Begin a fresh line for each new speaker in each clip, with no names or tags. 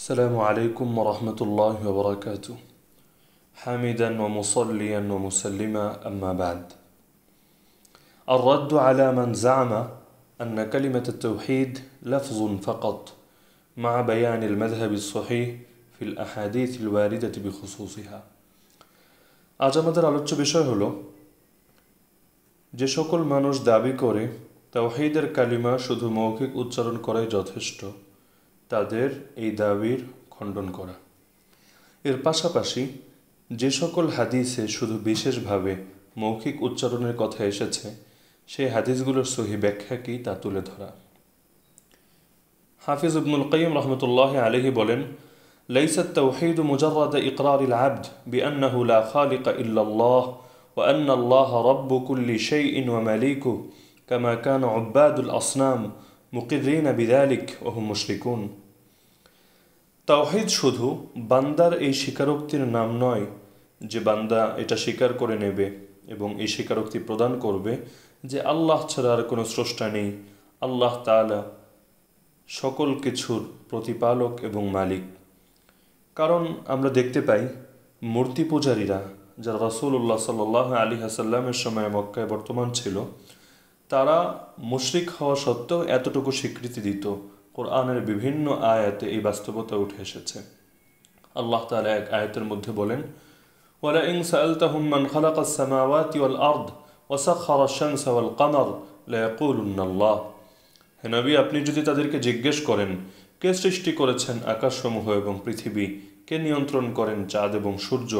السلام عليكم ورحمة الله وبركاته حامدا ومصليا ومسلما أما بعد الرد على من زعم أن كلمة التوحيد لفظ فقط مع بيان المذهب الصحيح في الأحاديث الواردة بخصوصها আজ আমাদের আলোচ্য বিষয় হলো যে সকল মানুষ দাবি করে তাওহিদের কালিমা শুধু মৌখিক উচ্চারণ করাই যথেষ্ট তাদের এই দাবির খণ্ডন করা এর পাশাপাশি যে সকল হাদিসে শুধু বিশেষভাবে মৌখিক উচ্চারণের কথা এসেছে সেই হাদিসগুলোর সহি ব্যাখ্যা কি তা তুলে ধরা হাফিজ ইবনুল কাইম রহমতুল্লাহ আলহি বলেন ليس التوحيد مجرد إقرار العبد بأنه لا خالق إلا الله وأن الله رب كل شيء ومليكه كما كان عباد الأصنام مقرين بذلك وهم مشركون তাওহিদ শুধু বান্দার এই স্বীকারোক্তির নাম নয় যে বান্দা এটা স্বীকার করে নেবে এবং এই স্বীকারোক্তি প্রদান করবে যে আল্লাহ ছাড়া আর কোনো স্রষ্টা নেই আল্লাহ তালা সকল কিছুর প্রতিপালক এবং মালিক কারণ আমরা দেখতে পাই মূর্তি পূজারীরা যারা রাসুল্লাহ সাল্লাহ আলী হাসাল্লামের সময় মক্কায় বর্তমান ছিল তারা মুশরিক হওয়া সত্ত্বেও এতটুকু স্বীকৃতি দিত কোরআনের বিভিন্ন আয়াতে এই বাস্তবতা উঠে এসেছে আল্লাহ তালা এক আয়াতের মধ্যে বলেন ওয়ালা ইং সালতাহুম খালাক সামাওয়াতি ওয়াল শামস ওয়াল লায়াকুলুন্নাল্লাহ হে নবী আপনি যদি তাদেরকে জিজ্ঞেস করেন কে সৃষ্টি করেছেন আকাশসমূহ এবং পৃথিবী কে নিয়ন্ত্রণ করেন চাঁদ এবং সূর্য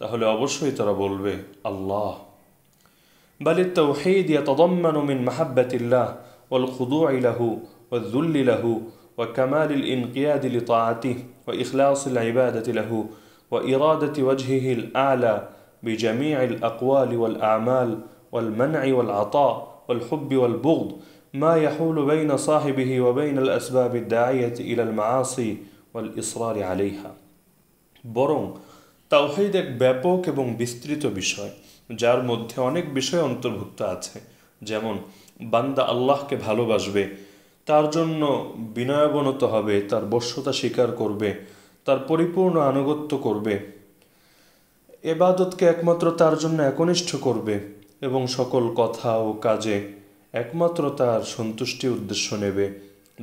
তাহলে অবশ্যই তারা বলবে আল্লাহ বালিত তৌহিদ ইয়া তদম্মানু মিন মাহাব্বাতিল্লাহ ওয়াল খুদু' ইলাহু والذل له وكمال الانقياد لطاعته وإخلاص العبادة له وإرادة وجهه الأعلى بجميع الأقوال والأعمال والمنع والعطاء والحب والبغض ما يحول بين صاحبه وبين الأسباب الداعية إلى المعاصي والإصرار عليها برون توحيدك ব্যাপক এবং বিস্তৃত বিষয় যার মধ্যে অনেক বিষয় অন্তর্ভুক্ত আছে যেমন বান্দা আল্লাহকে ভালোবাসবে তার জন্য বিনয়বনত হবে তার বশ্যতা স্বীকার করবে তার পরিপূর্ণ আনুগত্য করবে এবাদতকে একমাত্র তার জন্য একনিষ্ঠ করবে এবং সকল কথা ও কাজে একমাত্র তার সন্তুষ্টি উদ্দেশ্য নেবে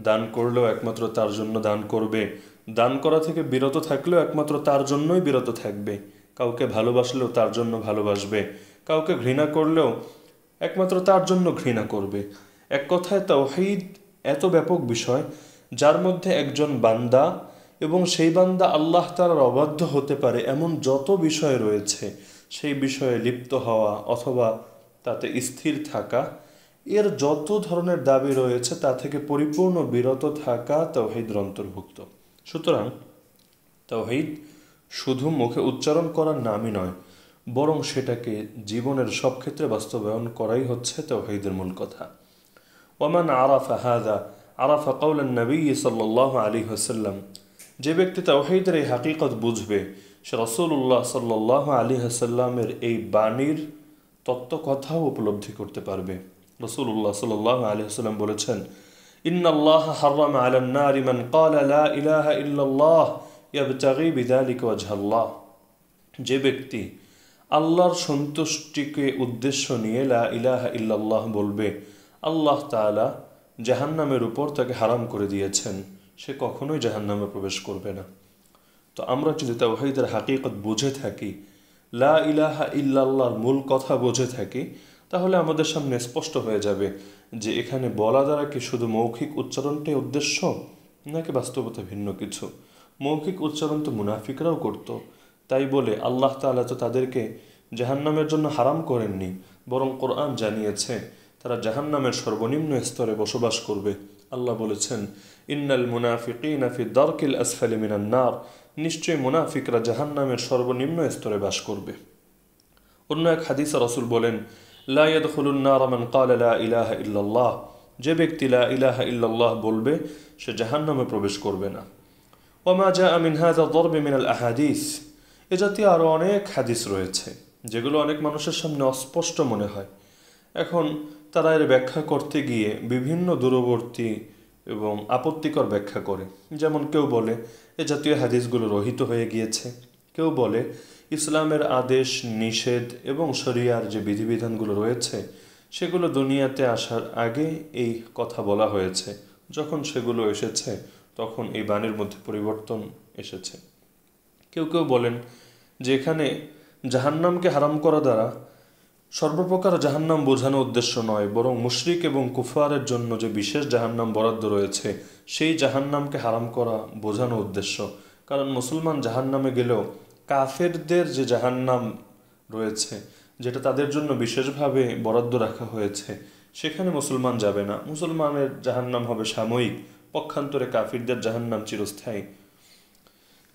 দান করলেও একমাত্র তার জন্য দান করবে দান করা থেকে বিরত থাকলেও একমাত্র তার জন্যই বিরত থাকবে কাউকে ভালোবাসলেও তার জন্য ভালোবাসবে কাউকে ঘৃণা করলেও একমাত্র তার জন্য ঘৃণা করবে এক কথায় তাওহিদ এত ব্যাপক বিষয় যার মধ্যে একজন বান্দা এবং সেই বান্দা আল্লাহ তার অবাধ্য হতে পারে এমন যত বিষয় রয়েছে সেই বিষয়ে লিপ্ত হওয়া অথবা তাতে স্থির থাকা এর যত ধরনের দাবি রয়েছে তা থেকে পরিপূর্ণ বিরত থাকা তৌহিদের অন্তর্ভুক্ত সুতরাং তহিদ শুধু মুখে উচ্চারণ করার নামই নয় বরং সেটাকে জীবনের সব ক্ষেত্রে বাস্তবায়ন করাই হচ্ছে তহিদের মূল কথা ওমান আরাফা হাদা আরাফা কৌল নবী সাল্লাহ আলী হাসাল্লাম যে ব্যক্তি তাওহিদের এই হাকিকত বুঝবে সে রসুল্লাহ সাল্লাহ আলী হাসাল্লামের এই বাণীর তত্ত্বকথাও উপলব্ধি করতে পারবে রসুল্লাহ সাল্লাহ আলী হাসাল্লাম বলেছেন ইন্নআল্লাহ হারাম আলান্না রিমান কাল আলা ইলাহা ইল্লাল্লাহ ইয়াবতাগি বিদালিক ওয়াজহাল্লাহ যে ব্যক্তি আল্লাহর সন্তুষ্টিকে উদ্দেশ্য নিয়ে লা ইলাহা ইল্লাল্লাহ বলবে আল্লাহ তালা জাহান্নামের উপর তাকে হারাম করে দিয়েছেন সে কখনোই জাহান্নামে প্রবেশ করবে না তো আমরা যদি তাওহিদের হাকিকত বুঝে থাকি লা ইলাহা ইল্লাল্লাহর মূল কথা বুঝে থাকি তাহলে আমাদের সামনে স্পষ্ট হয়ে যাবে যে এখানে বলা দ্বারা কি শুধু মৌখিক উচ্চারণটাই উদ্দেশ্য নাকি বাস্তবতা ভিন্ন কিছু মৌখিক উচ্চারণ তো মুনাফিকরাও করত তাই বলে আল্লাহ তালা তো তাদেরকে জাহান্নামের জন্য হারাম করেননি বরং কোরআন জানিয়েছে তারা জাহান্নামের সর্বনিম্ন স্তরে বসবাস করবে আল্লাহ বলেছেন ইন্নাল মুনাফিকিন নাফি দারকিল আসফালি মিনান্নার নার নিশ্চয়ই মুনাফিকরা জাহান্নামের সর্বনিম্ন স্তরে বাস করবে অন্য এক হাদিস রসুল বলেন লাইয়াদুল্নারমান কাল ইলাহ ইল্লাল্লাহ যে ব্যক্তি লা ইলাহ ইল্লাল্লাহ বলবে সে জাহান্নামে প্রবেশ করবে না ওমা জা আমিন হাজা দরবে মিনাল আহাদিস এ জাতীয় আরও অনেক হাদিস রয়েছে যেগুলো অনেক মানুষের সামনে অস্পষ্ট মনে হয় এখন তারা এর ব্যাখ্যা করতে গিয়ে বিভিন্ন দূরবর্তী এবং আপত্তিকর ব্যাখ্যা করে যেমন কেউ বলে এ জাতীয় হাদিসগুলো রহিত হয়ে গিয়েছে কেউ বলে ইসলামের আদেশ নিষেধ এবং শরিয়ার যে বিধিবিধানগুলো রয়েছে সেগুলো দুনিয়াতে আসার আগে এই কথা বলা হয়েছে যখন সেগুলো এসেছে তখন এই বাণীর মধ্যে পরিবর্তন এসেছে কেউ কেউ বলেন যে এখানে জাহান্নামকে হারাম করা দ্বারা সর্বপ্রকার জাহান্নাম বোঝানো উদ্দেশ্য নয় বরং মুশরিক এবং কুফারের জন্য যে বিশেষ জাহান্নাম বরাদ্দ রয়েছে সেই জাহান্নামকে হারাম করা বোঝানো উদ্দেশ্য কারণ মুসলমান জাহান্নামে গেলেও কাফেরদের যে জাহান্নাম রয়েছে যেটা তাদের জন্য বিশেষভাবে বরাদ্দ রাখা হয়েছে সেখানে মুসলমান যাবে না মুসলমানের জাহান্নাম হবে সাময়িক পক্ষান্তরে কাফিরদের জাহান্নাম চিরস্থায়ী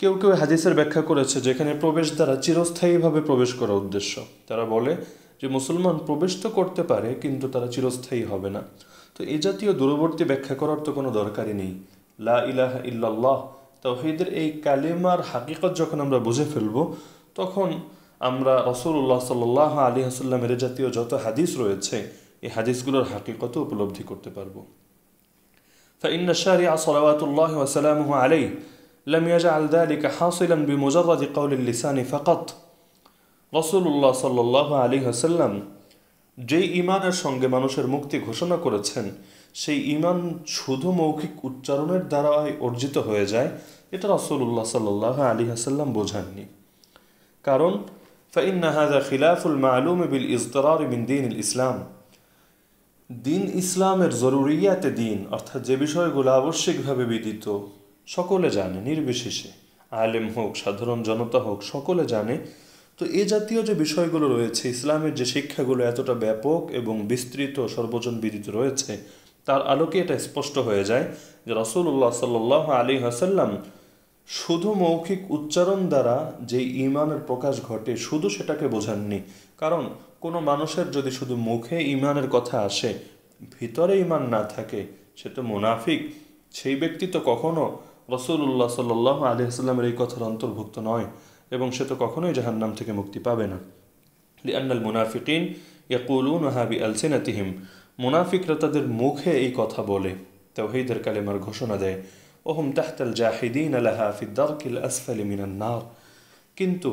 কেউ কেউ হাদিসের ব্যাখ্যা করেছে যেখানে প্রবেশ দ্বারা চিরস্থায়ীভাবে প্রবেশ করা উদ্দেশ্য তারা বলে যে মুসলমান প্রবেশ তো করতে পারে কিন্তু তারা চিরস্থায়ী হবে না তো এ জাতীয় দূরবর্তী ব্যাখ্যা করার তো কোনো দরকারই নেই লা ইলাহ ইল্লাল্লাহ তহিদের এই কালেমার হাকিকত যখন আমরা বুঝে ফেলব তখন আমরা রসুল্লাহ সাল আলী হাসুল্লামের জাতীয় যত হাদিস রয়েছে এই হাদিসগুলোর হাকিকতও উপলব্ধি করতে পারবো فإن الشارع صلوات الله وسلامه عليه لم يجعل ذلك حاصلا بمجرد قول اللسان فقط রসুল্লাহ সাল্লাহ আলী হাসাল্লাম যেই ইমানের সঙ্গে মানুষের মুক্তি ঘোষণা করেছেন সেই ইমান শুধু মৌখিক উচ্চারণের দ্বারাই অর্জিত হয়ে যায় এটা রসুল্লাহ সাল্লাহ আলী হাসাল্লাম বোঝাননি কারণ ফাইন্না হাজা খিলাফুল মালুম বিল ইজতরার বিন দিন ইসলাম দিন ইসলামের জরুরিয়াতে দিন অর্থাৎ যে বিষয়গুলো আবশ্যিকভাবে বিদিত সকলে জানে নির্বিশেষে আলেম হোক সাধারণ জনতা হোক সকলে জানে তো এ জাতীয় যে বিষয়গুলো রয়েছে ইসলামের যে শিক্ষাগুলো এতটা ব্যাপক এবং বিস্তৃত সর্বজন বিদিত রয়েছে তার আলোকে এটা স্পষ্ট হয়ে যায় যে রসুল্লাহ সাল্ল আলী হাসাল্লাম শুধু মৌখিক উচ্চারণ দ্বারা যে ইমানের প্রকাশ ঘটে শুধু সেটাকে বোঝাননি কারণ কোনো মানুষের যদি শুধু মুখে ইমানের কথা আসে ভিতরে ইমান না থাকে সে তো মুনাফিক সেই ব্যক্তি তো কখনো রসুল্লাহ সাল্লাহ আলি এই কথার অন্তর্ভুক্ত নয় এবং সে তো কখনোই জাহান্নাম থেকে মুক্তি পাবে না লিআনাল মুনাফিকিন ইয়াকুলুন আলসেনা তিহিম মুনাফিকরা তাদের মুখে এই কথা বলে তাওহিদের কালেমার ঘোষণা দেয় ওহম তাহতাল জাহিদিন আলাহা ফিদ্দারকিল আসফালি মিনান্নার কিন্তু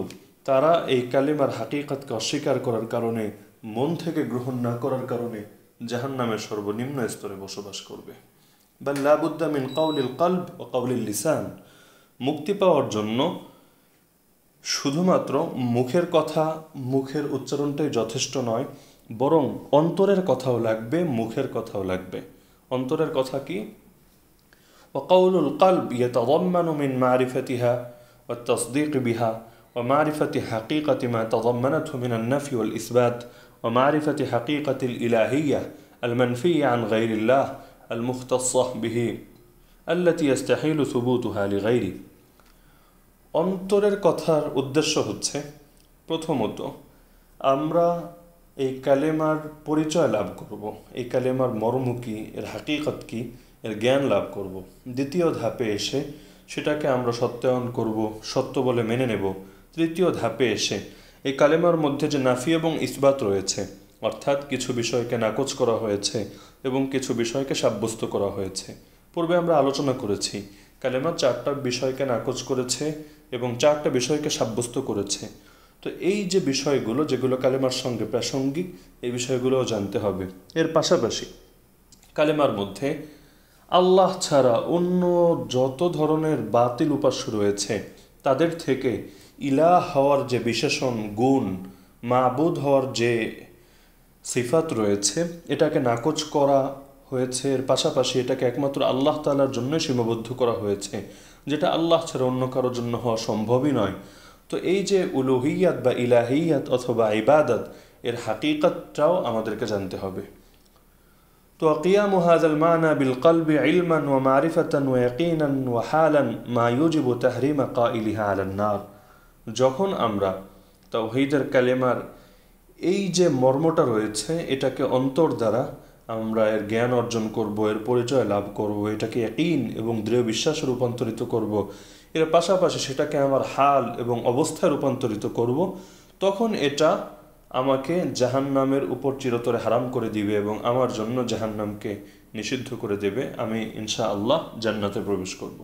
তারা এই কালেমার হাকিকতকে অস্বীকার করার কারণে মন থেকে গ্রহণ না করার কারণে জাহান্নামের সর্বনিম্ন স্তরে বসবাস করবে বা লাবুদ্দামিন কাউলিল কাল্ব ও কাউলিল লিসান মুক্তি পাওয়ার জন্য শুধুমাত্র মুখের কথা মুখের উচ্চারণটাই যথেষ্ট নয় বরং অন্তরের কথাও লাগবে মুখের কথাও লাগবে অন্তরের কথা কি وقول القلب يتضمن من معرفتها والتصديق بها ومعرفة حقيقة ما تضمنته من النفي والإثبات ومعرفة حقيقة الإلهية المنفية عن غير الله المختصة به التي يستحيل ثبوتها لغيره অন্তরের কথার উদ্দেশ্য হচ্ছে প্রথমত আমরা এই কালেমার পরিচয় লাভ করব এই কালেমার মর্ম কী এর হাকিকত কী এর জ্ঞান লাভ করব। দ্বিতীয় ধাপে এসে সেটাকে আমরা সত্যায়ন করব সত্য বলে মেনে নেব তৃতীয় ধাপে এসে এই কালেমার মধ্যে যে নাফি এবং ইসবাত রয়েছে অর্থাৎ কিছু বিষয়কে নাকচ করা হয়েছে এবং কিছু বিষয়কে সাব্যস্ত করা হয়েছে পূর্বে আমরা আলোচনা করেছি কালেমা চারটা বিষয়কে নাকচ করেছে এবং চারটা বিষয়কে সাব্যস্ত করেছে তো এই যে বিষয়গুলো যেগুলো কালেমার সঙ্গে প্রাসঙ্গিক এই বিষয়গুলোও জানতে হবে এর পাশাপাশি কালেমার মধ্যে আল্লাহ ছাড়া অন্য যত ধরনের বাতিল উপাস্য রয়েছে তাদের থেকে ইলা হওয়ার যে বিশেষণ গুণ মাবুদ হওয়ার যে সিফাত রয়েছে এটাকে নাকচ করা হয়েছে এর পাশাপাশি এটাকে একমাত্র আল্লাহ তালার জন্য সীমাবদ্ধ করা হয়েছে যেটা আল্লাহ ছাড়া অন্য কারোর জন্য হওয়া সম্ভবই নয় তো এই যে উলুহিয়াত বা ইলাহিয়াত অথবা ইবাদত এর হাকিকতটাও আমাদেরকে জানতে হবে তো আকিয়া হাজাল মানা বিল কলবি ইলমান ও মারিফাতান ও ইয়াকিনান ও হালান মায়ুজিব ও তাহরিমা কা ইলিহা আলান্নার যখন আমরা তাও তাওহিদের কালেমার এই যে মর্মটা রয়েছে এটাকে অন্তর দ্বারা আমরা এর জ্ঞান অর্জন করব এর পরিচয় লাভ করব এটাকে ইন এবং দৃঢ় বিশ্বাসে রূপান্তরিত করব এর পাশাপাশি সেটাকে আমার হাল এবং অবস্থায় রূপান্তরিত করব তখন এটা আমাকে জাহান নামের উপর চিরতরে হারাম করে দিবে এবং আমার জন্য জাহান নামকে নিষিদ্ধ করে দেবে আমি ইনশা আল্লাহ জান্নাতে প্রবেশ করব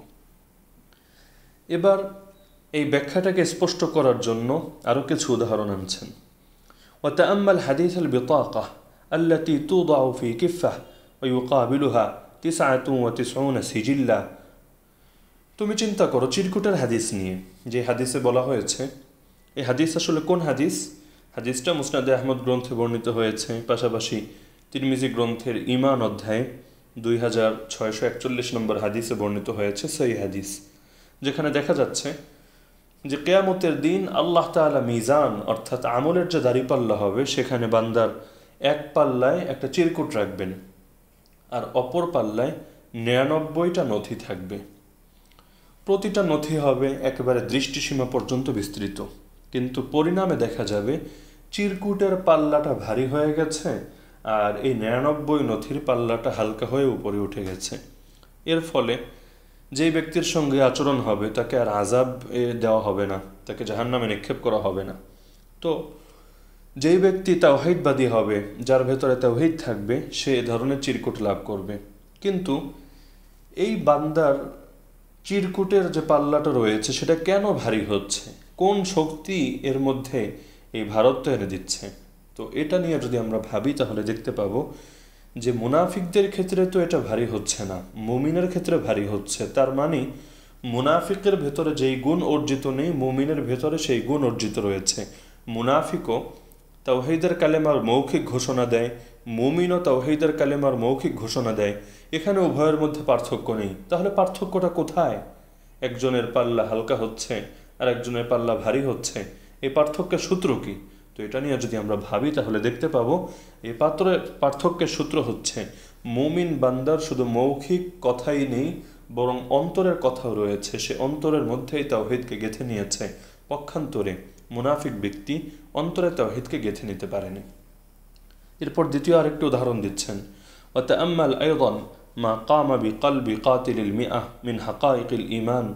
এবার এই ব্যাখ্যাটাকে স্পষ্ট করার জন্য আরও কিছু উদাহরণ আনছেন ওয়াতাম্মাল হাদিস আল বিতাকা التي توضع في كفة ويقابلها تسعة وتسعون سجلا তুমি চিন্তা করো চিরকুটের হাদিস নিয়ে যে হাদিসে বলা হয়েছে এই হাদিস আসলে কোন হাদিস হাদিসটা মুসনাদে আহমদ গ্রন্থে বর্ণিত হয়েছে পাশাপাশি তিরমিজি গ্রন্থের ইমান অধ্যায়ে দুই হাজার ছয়শো একচল্লিশ নম্বর হাদিসে বর্ণিত হয়েছে সেই হাদিস যেখানে দেখা যাচ্ছে যে কেয়ামতের দিন আল্লাহ তালা মিজান অর্থাৎ আমলের যে দাঁড়িপাল্লা হবে সেখানে বান্দার এক পাল্লায় একটা চিরকুট রাখবেন আর অপর পাল্লায় নিরানব্বইটা নথি থাকবে প্রতিটা নথি হবে একেবারে দৃষ্টিসীমা পর্যন্ত বিস্তৃত কিন্তু পরিণামে দেখা যাবে চিরকুটের পাল্লাটা ভারী হয়ে গেছে আর এই নিরানব্বই নথির পাল্লাটা হালকা হয়ে উপরে উঠে গেছে এর ফলে যেই ব্যক্তির সঙ্গে আচরণ হবে তাকে আর আজাব দেওয়া হবে না তাকে জাহান্নামে নিক্ষেপ করা হবে না তো যেই ব্যক্তি তাওহিদবাদী হবে যার ভেতরে তাওহিদ থাকবে সে এ ধরনের চিরকুট লাভ করবে কিন্তু এই বান্দার চিরকুটের যে পাল্লাটা রয়েছে সেটা কেন ভারী হচ্ছে কোন শক্তি এর মধ্যে এই ভারত এনে দিচ্ছে তো এটা নিয়ে যদি আমরা ভাবি তাহলে দেখতে পাব যে মুনাফিকদের ক্ষেত্রে তো এটা ভারী হচ্ছে না মুমিনের ক্ষেত্রে ভারী হচ্ছে তার মানে মুনাফিকের ভেতরে যেই গুণ অর্জিত নেই মুমিনের ভেতরে সেই গুণ অর্জিত রয়েছে মুনাফিকও তাওহিদের কালেমার মৌখিক ঘোষণা দেয় মুমিনও তাওহিদের কালেমার মৌখিক ঘোষণা দেয় এখানে উভয়ের মধ্যে পার্থক্য নেই তাহলে পার্থক্যটা কোথায় একজনের পাল্লা হালকা হচ্ছে আর একজনের পাল্লা ভারী হচ্ছে এই পার্থক্যের সূত্র কি তো এটা নিয়ে যদি আমরা ভাবি তাহলে দেখতে পাবো এই পাত্রের পার্থক্যের সূত্র হচ্ছে মুমিন বান্দার শুধু মৌখিক কথাই নেই বরং অন্তরের কথাও রয়েছে সে অন্তরের মধ্যেই তাওহিদকে গেঁথে নিয়েছে পক্ষান্তরে মুনাফিক ব্যক্তি অন্তরে তহিদকে গেঁথে নিতে পারেনি এরপর দ্বিতীয় আরেকটি উদাহরণ দিচ্ছেন وتأمل أيضا ما قام بقلب قاتل المئة من حقائق الإيمان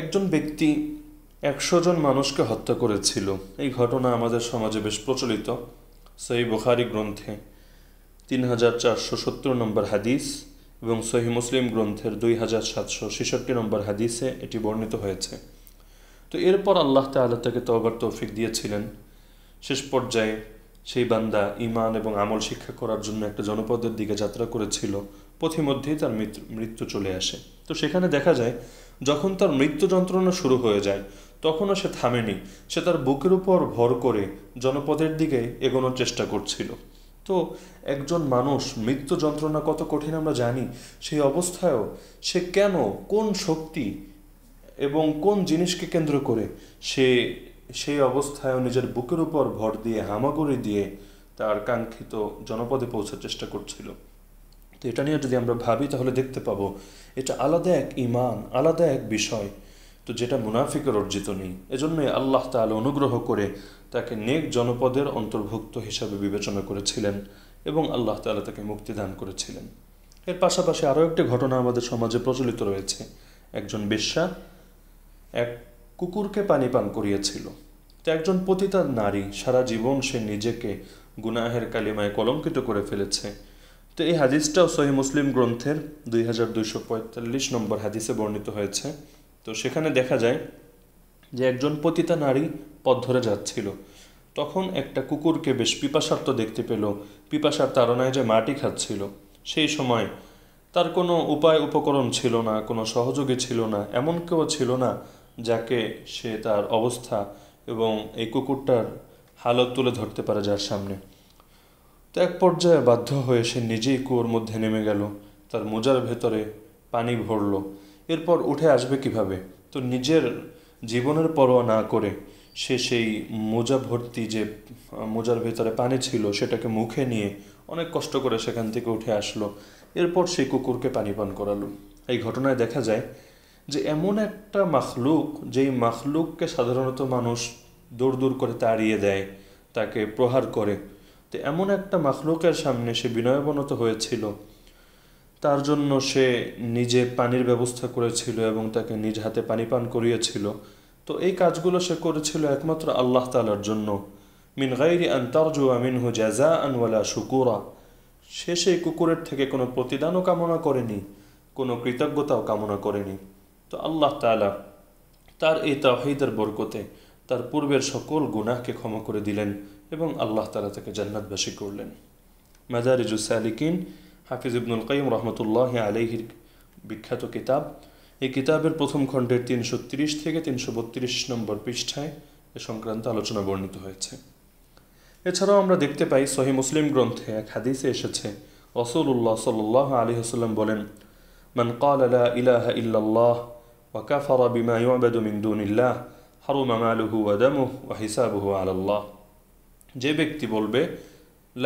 একজন ব্যক্তি একশো জন মানুষকে হত্যা করেছিল এই ঘটনা আমাদের সমাজে বেশ প্রচলিত সহি বুখারি গ্রন্থে তিন হাজার চারশো সত্তর নম্বর হাদিস এবং সহি মুসলিম গ্রন্থের দুই হাজার সাতশো ছেষট্টি নম্বর হাদিসে এটি বর্ণিত হয়েছে তো এরপর আল্লাহ তাহলে তাকে তবার তৌফিক দিয়েছিলেন শেষ পর্যায়ে সেই বান্দা ইমান এবং আমল শিক্ষা করার জন্য একটা জনপদের দিকে যাত্রা করেছিল পথিমধ্যেই তার মৃত্যু চলে আসে তো সেখানে দেখা যায় যখন তার মৃত্যু যন্ত্রণা শুরু হয়ে যায় তখনও সে থামেনি সে তার বুকের উপর ভর করে জনপদের দিকে এগোনোর চেষ্টা করছিল তো একজন মানুষ মৃত্যু যন্ত্রণা কত কঠিন আমরা জানি সেই অবস্থায়ও সে কেন কোন শক্তি এবং কোন জিনিসকে কেন্দ্র করে সে সেই অবস্থায় নিজের বুকের উপর ভর দিয়ে হামাগুড়ি দিয়ে তার কাঙ্ক্ষিত জনপদে পৌঁছার চেষ্টা করছিল তো এটা নিয়ে যদি আমরা ভাবি তাহলে দেখতে পাবো এটা আলাদা এক ইমান আলাদা এক বিষয় তো যেটা মুনাফিকের অর্জিত নেই এজন্যই আল্লাহ তাআলা অনুগ্রহ করে তাকে নেক জনপদের অন্তর্ভুক্ত হিসাবে বিবেচনা করেছিলেন এবং আল্লাহ তালা তাকে মুক্তি দান করেছিলেন এর পাশাপাশি আরও একটি ঘটনা আমাদের সমাজে প্রচলিত রয়েছে একজন বেশ্যা এক কুকুরকে পানি পান করিয়েছিল তো একজন পতিতার নারী সারা জীবন সে নিজেকে গুনাহের কালিমায় কলঙ্কিত করে ফেলেছে তো এই হাদিসটাও সহি মুসলিম গ্রন্থের দুই হাজার দুইশো পঁয়তাল্লিশ নম্বর হাদিসে বর্ণিত হয়েছে তো সেখানে দেখা যায় যে একজন পতিতা নারী পথ ধরে যাচ্ছিল তখন একটা কুকুরকে বেশ পিপাসার্ত দেখতে পেল পিপাসার তাড়নায় যে মাটি খাচ্ছিল সেই সময় তার কোনো উপায় উপকরণ ছিল না কোনো সহযোগী ছিল না এমন কেউ ছিল না যাকে সে তার অবস্থা এবং এই কুকুরটার হালত তুলে ধরতে পারে যার সামনে তো এক পর্যায়ে বাধ্য হয়ে সে নিজেই কুয়োর মধ্যে নেমে গেল তার মোজার ভেতরে পানি ভরল এরপর উঠে আসবে কিভাবে তো নিজের জীবনের পরোয়া না করে সে সেই মোজা ভর্তি যে মোজার ভেতরে পানি ছিল সেটাকে মুখে নিয়ে অনেক কষ্ট করে সেখান থেকে উঠে আসলো এরপর সেই কুকুরকে পানি পান করালো এই ঘটনায় দেখা যায় যে এমন একটা মাখলুক যেই মাখলুককে সাধারণত মানুষ দূর দূর করে তাড়িয়ে দেয় তাকে প্রহার করে তো এমন একটা মাখলুকের সামনে সে বিনয়বনত হয়েছিল তার জন্য সে নিজে পানির ব্যবস্থা করেছিল এবং তাকে নিজ হাতে পানি পান করিয়েছিল তো এই কাজগুলো সে করেছিল একমাত্র আল্লাহ তালার জন্য মিন গাইরি আন তারজুয়া মিনহু জাজা আনওয়ালা শুকুরা সে সেই কুকুরের থেকে কোনো প্রতিদানও কামনা করেনি কোনো কৃতজ্ঞতাও কামনা করেনি তো আল্লাহ তালা তার এই তাহিদের বরকতে তার পূর্বের সকল গুনাহকে ক্ষমা করে দিলেন এবং আল্লাহ তালা তাকে জান্নাতবাসী করলেন মাজারিজুস আলিকিন হাফিজ ইবনুল কাইম রহমতুল্লাহ আলহির বিখ্যাত কিতাব এই কিতাবের প্রথম খণ্ডের তিনশো থেকে তিনশো নম্বর পৃষ্ঠায় এ সংক্রান্ত আলোচনা বর্ণিত হয়েছে এছাড়াও আমরা দেখতে পাই সহি মুসলিম গ্রন্থে এক হাদিসে এসেছে রসুল্লাহ সাল আলী হাসলাম বলেন মান কাল ইলাহা ইল্লাল্লাহ وكفر بما يعبد من دون الله حرم ماله ودمه وحسابه على الله যে ব্যক্তি বলবে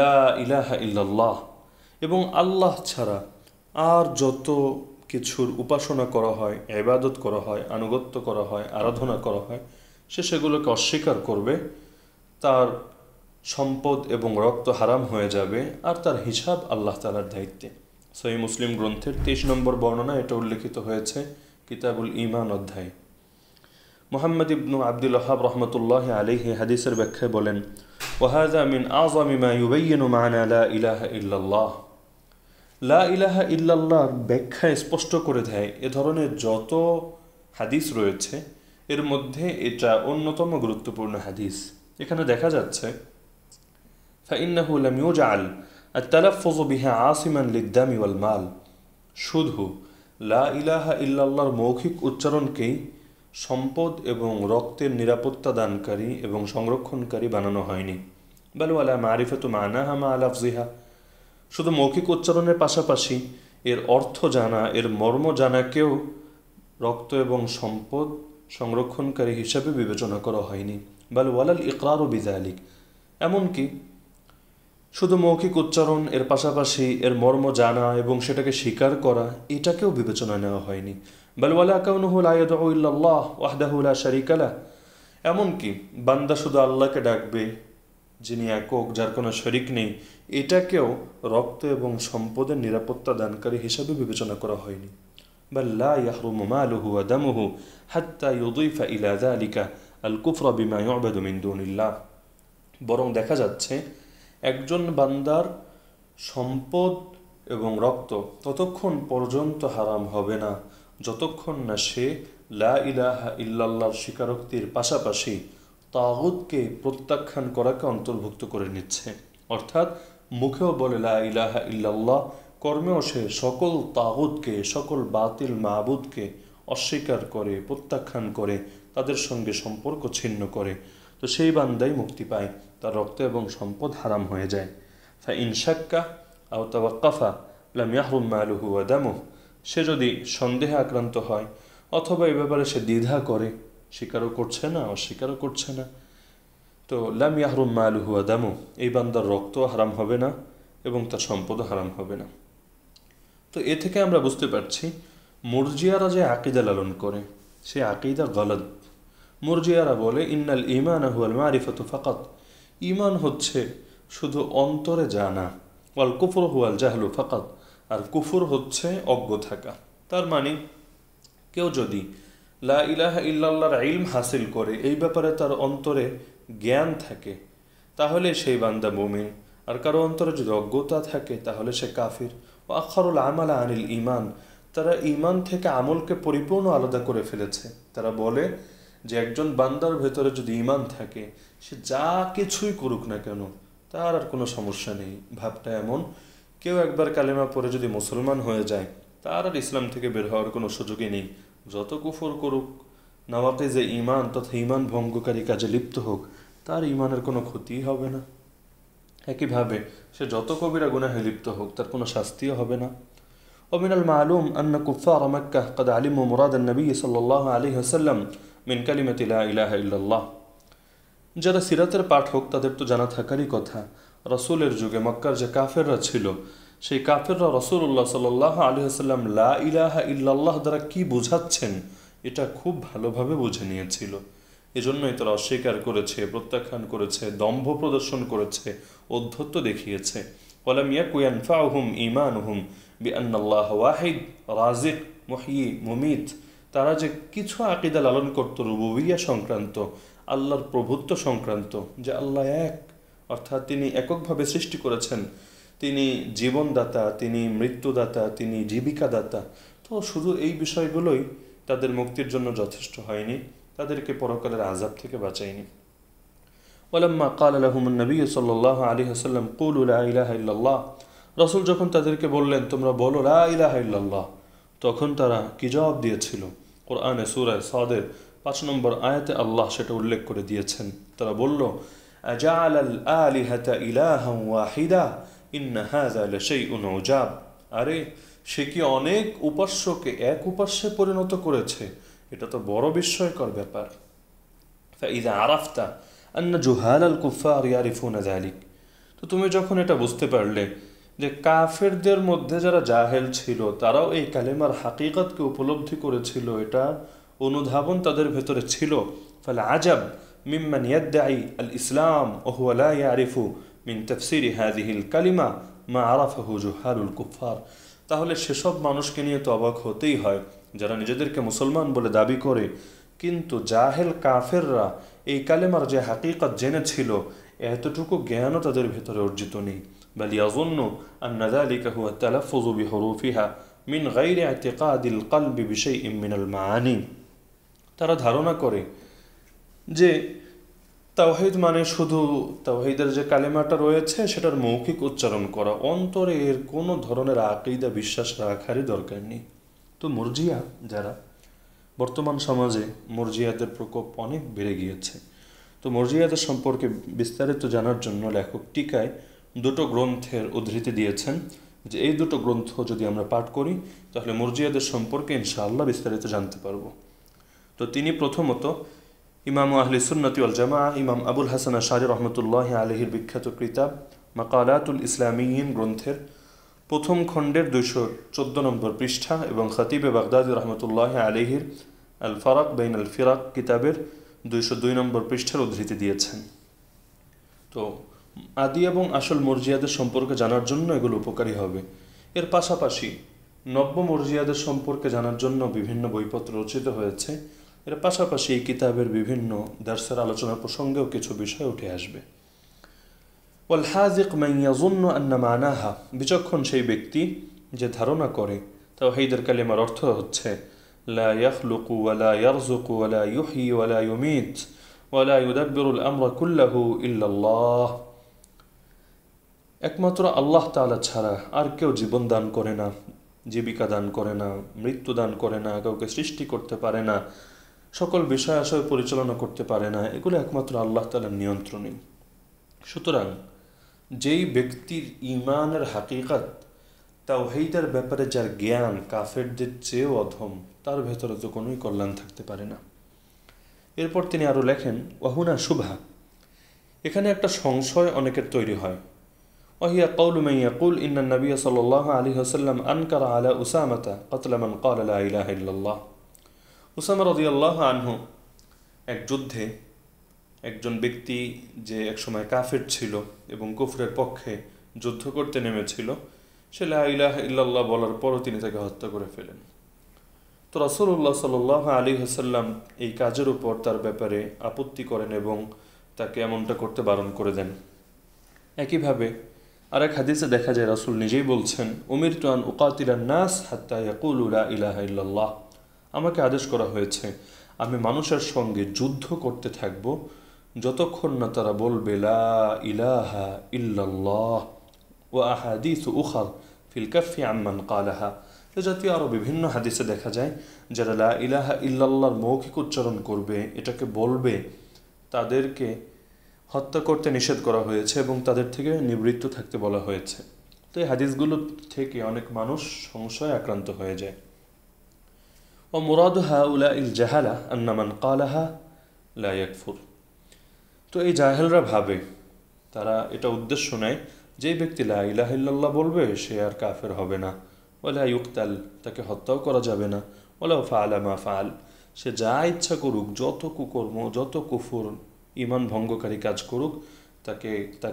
লা ইলাহা ইল্লাল্লাহ এবং আল্লাহ ছাড়া আর যত কিছুর উপাসনা করা হয় এবাদত করা হয় আনুগত্য করা হয় আরাধনা করা হয় সে সেগুলোকে অস্বীকার করবে তার সম্পদ এবং রক্ত হারাম হয়ে যাবে আর তার হিসাব আল্লাহ তালার দায়িত্বে সই মুসলিম গ্রন্থের তেইশ নম্বর বর্ণনা এটা উল্লেখিত হয়েছে কিতাবুল ইমান অধ্যায় মোহাম্মদ ইবনু আব্দুল হাব রহমতুল্লাহ আলিহি হাদিসের ব্যাখ্যায় বলেন ওয়াহাজা মিন আজমিমা ইউবাইনু মানা লা ইলাহা ইল্লাল্লাহ লা ইলাহা ইল্লাল্লাহ ব্যাখ্যা স্পষ্ট করে দেয় এ ধরনের যত হাদিস রয়েছে এর মধ্যে এটা অন্যতম গুরুত্বপূর্ণ হাদিস এখানে দেখা যাচ্ছে فإنه لم يجعل التلفظ بها عاصما للدم والمال শুধু লা ইলাহা ইল্লাল্লাহর মৌখিক উচ্চারণকেই সম্পদ এবং রক্তের নিরাপত্তা দানকারী এবং সংরক্ষণকারী বানানো হয়নি বালু আলা মারিফাতু মানাহা মা আলাফজিহা শুধু মৌখিক উচ্চারণের পাশাপাশি এর অর্থ জানা এর মর্ম জানাকেও রক্ত এবং সম্পদ সংরক্ষণকারী হিসাবে বিবেচনা করা হয়নি বাল ওয়ালাল ইকরারও বিজা আলিক এমনকি শুধু মৌখিক উচ্চারণ এর পাশাপাশি এর মর্ম জানা এবং সেটাকে স্বীকার করা এটাকেও বিবেচনা নেওয়া হয়নি বালওয়ালা কাউনহুল আয়দাহ শারিকালা এমনকি বান্দা শুধু আল্লাহকে ডাকবে যিনি একক যার কোনো শরিক নেই এটাকেও রক্ত এবং সম্পদের নিরাপত্তা দানকারী হিসাবে বিবেচনা করা হয়নি হাত্তা ইলাদা আলিকা আল বরং দেখা যাচ্ছে একজন বান্দার সম্পদ এবং রক্ত ততক্ষণ পর্যন্ত হারাম হবে না যতক্ষণ না সে লা ইলাহা ইল্লাল্লাহর স্বীকারোক্তির পাশাপাশি তাগুদকে প্রত্যাখ্যান করাকে অন্তর্ভুক্ত করে নিচ্ছে অর্থাৎ মুখেও বলে লা ইলাহা ইল্লাল্লাহ কর্মেও সে সকল তাগুদকে সকল বাতিল মাহবুদকে অস্বীকার করে প্রত্যাখ্যান করে তাদের সঙ্গে সম্পর্ক ছিন্ন করে তো সেই বান্দাই মুক্তি পায় তার রক্ত এবং সম্পদ হারাম হয়ে যায় ফা ইনশাক্কা আও তাওয়াক্কাফা লাম ইয়াহরুম মালুহু আদামু সে যদি সন্দেহে আক্রান্ত হয় অথবা এ ব্যাপারে সে দ্বিধা করে স্বীকারও করছে না অস্বীকারও করছে না তো লামিয়াহরুম মালুহু আদামু এই বান্দার রক্ত হারাম হবে না এবং তার সম্পদও হারাম হবে না তো এ থেকে আমরা বুঝতে পারছি মুরজিয়ারা যে আকিদা লালন করে সে আকিদা গলদ মুরজিয়ারা বলে ইন্নাল ইমান আহুয়াল মারিফত ফাকাত ইমান হচ্ছে শুধু অন্তরে জানা ওয়াল কুফর হুয়াল জাহলু ফাকাত আর কুফুর হচ্ছে অজ্ঞ থাকা তার মানে কেউ যদি লা ইলাহা ইল্লাল্লাহর ইলম হাসিল করে এই ব্যাপারে তার অন্তরে জ্ঞান থাকে তাহলে সেই বান্দা মুমিন আর কারো অন্তরে যদি অজ্ঞতা থাকে তাহলে সে কাফির ও আখরুল আমালা আনিল ইমান তারা ইমান থেকে আমলকে পরিপূর্ণ আলাদা করে ফেলেছে তারা বলে যে একজন বান্দার ভেতরে যদি ইমান থাকে সে যা কিছুই করুক না কেন তার আর কোনো সমস্যা নেই ভাবটা এমন কেউ একবার কালেমা পরে যদি মুসলমান হয়ে যায় তার আর ইসলাম থেকে বের হওয়ার কোনো সুযোগই নেই যত কুফর করুক নাওয়াকে যে ইমান তথা ইমান ভঙ্গকারী কাজে লিপ্ত হোক তার ইমানের কোনো ক্ষতি হবে না একইভাবে সে যত কবিরা গুনাহে লিপ্ত হোক তার কোনো শাস্তিও হবে না ومن المعلوم أن كفار مكة قد علموا مراد النبي صلى الله عليه وسلم মিন কালিমাতি লা ইলাহা ইল্লাল্লাহ যারা সিরাতের পাঠক তাদের তো জানা থাকারই কথা রসুলের যুগে মক্কার যে কাফেররা ছিল সেই কাফেররা রসুল্লাহ সাল্লাহ আলী লা ইলাহা ইল্লাল্লাহ দ্বারা কি বোঝাচ্ছেন এটা খুব ভালোভাবে বুঝে নিয়েছিল এজন্যই তারা অস্বীকার করেছে প্রত্যাখ্যান করেছে দম্ভ প্রদর্শন করেছে অধ্যত্ত দেখিয়েছে ইমান হুম বি আন্নাল্লাহ ওয়াহিদ রাজিক মুহিয়ি মুমিত তারা যে কিছু আকিদা লালন করত রুবিয়া সংক্রান্ত আল্লাহর প্রভুত্ব সংক্রান্ত যে আল্লাহ এক অর্থাৎ তিনি এককভাবে সৃষ্টি করেছেন তিনি জীবনদাতা তিনি মৃত্যুদাতা তিনি জীবিকাদাতা তো শুধু এই বিষয়গুলোই তাদের মুক্তির জন্য যথেষ্ট হয়নি তাদেরকে পরকালের আজাব থেকে বাঁচায়নি ওলাম্মা কাল আলহম নবী সাল্লাহ আলী হাসাল্লাম কুল উল্লাহ ইল্লাল্লাহ রসুল যখন তাদেরকে বললেন তোমরা বলো রা ইলাহ তখন তারা কি জবাব দিয়েছিল কোরআনে সুরায় সাদের পাঁচ নম্বর আয়াতে আল্লাহ সেটা উল্লেখ করে দিয়েছেন তারা বলল আজাল আল আলিহাতা ইলাহাম ওয়াহিদা ইন্না হাজা সেই উনৌজাব আরে সে কি অনেক উপাস্যকে এক উপাস্যে পরিণত করেছে এটা তো বড় বিস্ময়কর ব্যাপার ইদা আরাফতা আন্না জুহাল আল আর ইয়ারিফুন আজালিক তো তুমি যখন এটা বুঝতে পারলে যে কাফেরদের মধ্যে যারা জাহেল ছিল তারাও এই কালেমার হাকিকতকে উপলব্ধি করেছিল এটা অনুধাবন তাদের ভেতরে ছিল ফলে আজাব মিম্মান ইয়াদ্দাই আল ইসলাম ওহুয়ালা ইয়ারিফু মিন তফসির হাজিহিল কালিমা মা আরাফাহু জুহারুল কুফার তাহলে সেসব মানুষকে নিয়ে তো অবাক হতেই হয় যারা নিজেদেরকে মুসলমান বলে দাবি করে কিন্তু জাহেল কাফেররা এই কালেমার যে হাকিকত জেনেছিল এতটুকু জ্ঞানও তাদের ভেতরে অর্জিত নেই بل يظن أن ذلك هو মিন بحروفها من غير اعتقاد القلب بشيء من তারা ধারণা করে যে তাওহিদ মানে শুধু তাওহিদের যে কালেমাটা রয়েছে সেটার মৌখিক উচ্চারণ করা অন্তরে এর কোনো ধরনের আকিদা বিশ্বাস রাখারই দরকার নেই তো মুরজিয়া যারা বর্তমান সমাজে মুরজিয়াদের প্রকোপ অনেক বেড়ে গিয়েছে তো মর্জিয়াদা সম্পর্কে বিস্তারিত জানার জন্য লেখক টিকায় দুটো গ্রন্থের উদ্ধৃতি দিয়েছেন যে এই দুটো গ্রন্থ যদি আমরা পাঠ করি তাহলে মর্জিয়াদের সম্পর্কে ইনশাআল্লাহ বিস্তারিত জানতে পারব তো তিনি প্রথমত ইমাম আহলি সুন্নতি আল জামা ইমাম আবুল হাসান শাহি রহমতুল্লাহ আলহির বিখ্যাত কৃতাব মাকালাতুল ইসলামীন গ্রন্থের প্রথম খণ্ডের দুইশো চোদ্দ নম্বর পৃষ্ঠা এবং খতিবে বাগদাদ রহমতুল্লাহ আলহির আল ফারাক বেইন আল ফিরাক কিতাবের দুইশো দুই নম্বর পৃষ্ঠার উদ্ধৃতি দিয়েছেন তো আদি এবং আসল মর্জিয়াদের সম্পর্কে জানার জন্য এগুলো উপকারী হবে এর পাশাপাশি নব্য মর্জিয়াদের সম্পর্কে জানার জন্য বিভিন্ন বইপত্র রচিত হয়েছে এর পাশাপাশি এই কিতাবের বিভিন্ন দার্সের আলোচনা প্রসঙ্গেও কিছু বিষয় উঠে আসবে ওয়ালহাজিক মাইয়াজুন্ন আন্না মানাহা বিচক্ষণ সেই ব্যক্তি যে ধারণা করে তাও হেইদের কালিমার অর্থ হচ্ছে لا يخلق ولا يرزق ولا يحيي ولا يميت ولا يدبر الأمر كله إلا الله একমাত্র আল্লাহ তালা ছাড়া আর কেউ জীবন দান করে না জীবিকা দান করে না মৃত্যু দান করে না কাউকে সৃষ্টি করতে পারে না সকল বিষয় আশয় পরিচালনা করতে পারে না এগুলো একমাত্র আল্লাহ তালার নিয়ন্ত্রণে সুতরাং যেই ব্যক্তির ইমানের হাকিকাত তাওহিদের ব্যাপারে যার জ্ঞান কাফেরদের চেয়েও অধম তার ভেতরে তো কোনোই কল্যাণ থাকতে পারে না এরপর তিনি আরও লেখেন অহুনা শুভা এখানে একটা সংশয় অনেকের তৈরি হয় অহিয়া কৌল মাইয়া কুল ইন্না النبي সাল আলী হাসাল্লাম আনকার আলা উসামাতা কতলামান قتل من قال لا إله إلا আনহু এক যুদ্ধে একজন ব্যক্তি যে একসময় কাফের ছিল এবং কুফরের পক্ষে যুদ্ধ করতে নেমেছিল সে লাহ ইল্লাল্লাহ বলার পরও তিনি তাকে হত্যা করে ফেলেন তো রসুল্লাহ সাল আলী হাসাল্লাম এই কাজের উপর তার ব্যাপারে আপত্তি করেন এবং তাকে এমনটা করতে বারণ করে দেন একইভাবে আরেক হাদিসে দেখা যায় রাসুল নিজেই বলছেন উমির টান উকাতিরা নাস হাত্তা ইয়াকুলা ইলাহা ইল্লাল্লাহ আমাকে আদেশ করা হয়েছে আমি মানুষের সঙ্গে যুদ্ধ করতে থাকব যতক্ষণ না তারা বলবে লা ইলাহা ইল্লাল্লাহ ও আহাদিস উখার ফিল আম্মান কালাহা এ জাতীয় আরও বিভিন্ন হাদিসে দেখা যায় যারা লা ইলাহা ইল্লাল্লাহর মৌখিক উচ্চারণ করবে এটাকে বলবে তাদেরকে হত্যা করতে নিষেধ করা হয়েছে এবং তাদের থেকে নিবৃত্ত থাকতে বলা হয়েছে তো এই হাদিসগুলো থেকে অনেক মানুষ সংশয় আক্রান্ত হয়ে যায় ও মুরাদ হা উলা ইল জাহালা আন্নামান কালাহা লাইয়াকফুর তো এই জাহেলরা ভাবে তারা এটা উদ্দেশ্য নেয় যে ব্যক্তি লা ইল্লাল্লাহ বলবে সে আর কাফের হবে না ওলা ইউকতাল তাকে হত্যাও করা যাবে না ওলা ফাআলা মা ফাল সে যা ইচ্ছা করুক যত কুকর্ম যত কুফুর ইমান ভঙ্গকারী কাজ করুক তাকে